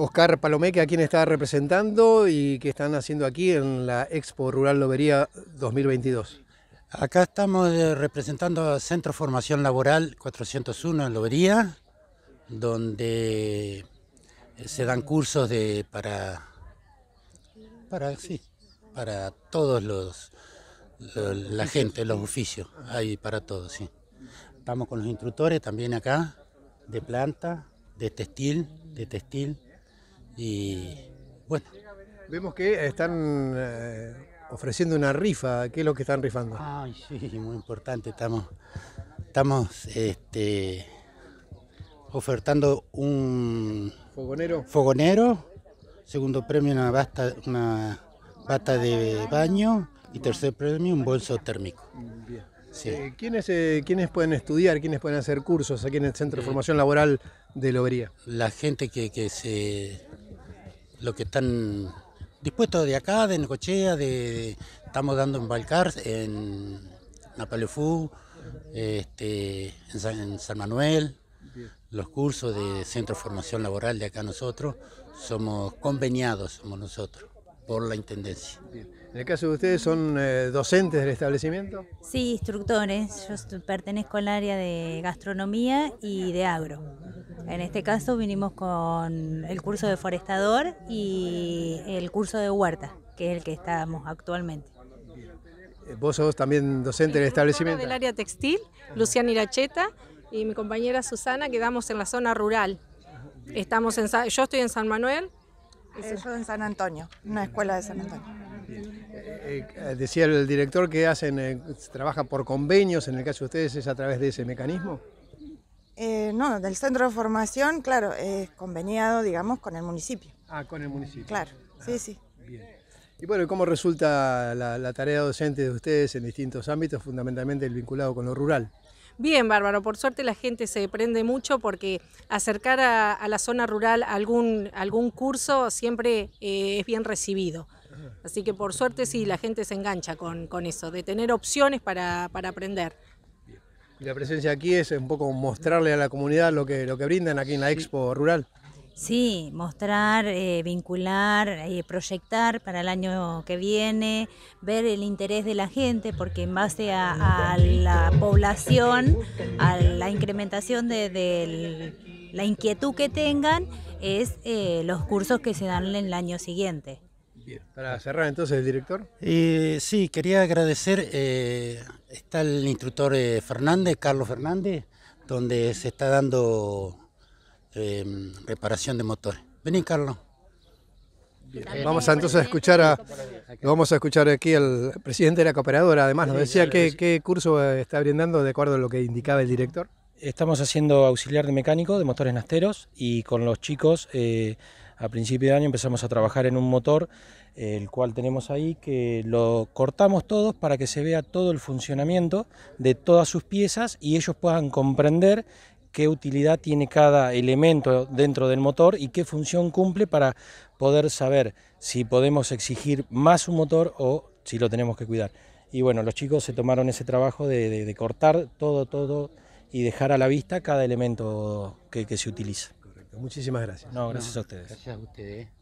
Oscar Palomeque, a quien está representando y qué están haciendo aquí en la Expo Rural Lobería 2022. Acá estamos eh, representando al Centro Formación Laboral 401 en Lobería, donde eh, se dan cursos de para para sí, para todos los, la gente, los oficios, hay para todos, sí. Estamos con los instructores también acá de planta, de textil, de textil y bueno. Vemos que están eh, ofreciendo una rifa. ¿Qué es lo que están rifando? Ay, sí, muy importante. Estamos, estamos este, ofertando un. ¿Fogonero? Fogonero. Segundo premio, una bata, una bata de baño. Y tercer premio, un bolso térmico. Bien. Sí. Eh, eh, ¿quiénes, pueden estudiar? ¿Quiénes pueden hacer cursos aquí en el Centro de Formación Laboral de Lobería? La gente que se lo que están dispuestos de acá, de Necochea, de, estamos dando en Balcar, en Napalefú, este, en, San, Manuel, los cursos de Centro de Formación Laboral de acá nosotros, somos conveniados, somos nosotros, por la Intendencia. En el caso de ustedes, ¿son eh, docentes del establecimiento? Sí, instructores. Yo pertenezco al área de gastronomía y de agro. En este caso vinimos con el curso de forestador y el curso de huerta, que es el que estamos actualmente. Eh, vos sos también docente del establecimiento. Del área textil, Luciana Iracheta y mi compañera Susana quedamos en la zona rural. Estamos en, yo estoy en San Manuel. Eh, yo en San Antonio, una escuela de San Antonio. Eh, eh, decía el director que hacen, trabajan por convenios, en el caso de ustedes es a través de ese mecanismo. Eh, no, del centro de formación, claro, es conveniado, digamos, con el municipio. Ah, con el municipio. Claro, ah, sí, sí. Bien. Y bueno, ¿cómo resulta la, tarea docente de ustedes en distintos ámbitos, fundamentalmente el vinculado con lo rural? Bien, Bárbaro, por suerte la gente se prende mucho porque acercar a, la zona rural algún, algún curso siempre eh, es bien recibido. Así que por suerte sí, la gente se engancha con, eso, de tener opciones para aprender. La presencia aquí es un poco mostrarle a la comunidad lo que, lo que brindan aquí en la Expo Rural. Sí, mostrar, eh, vincular, eh, proyectar para el año que viene, ver el interés de la gente, porque en base a, la población, a la incrementación de, la inquietud que tengan, es eh, los cursos que se dan en el año siguiente para cerrar entonces, el director. Eh, sí, quería agradecer, eh, está el instructor eh, Fernández, Carlos Fernández, donde se está dando reparación de motores. Vení, Carlos. Vamos a, entonces a escuchar a, vamos a escuchar aquí al presidente de la cooperadora, además nos decía qué curso está brindando de acuerdo a lo que indicaba el director. Estamos haciendo auxiliar de mecánico de motores nasteros y con los chicos eh, a principio de año empezamos a trabajar en un motor el cual tenemos ahí que lo cortamos todos para que se vea todo el funcionamiento de todas sus piezas y ellos puedan comprender qué utilidad tiene cada elemento dentro del motor y qué función cumple para poder saber si podemos exigir más un motor o si lo tenemos que cuidar. Y bueno, los chicos se tomaron ese trabajo de cortar todo, todo y dejar a la vista cada elemento que, se utiliza. Correcto. Muchísimas gracias. No, gracias a ustedes. Gracias a ustedes.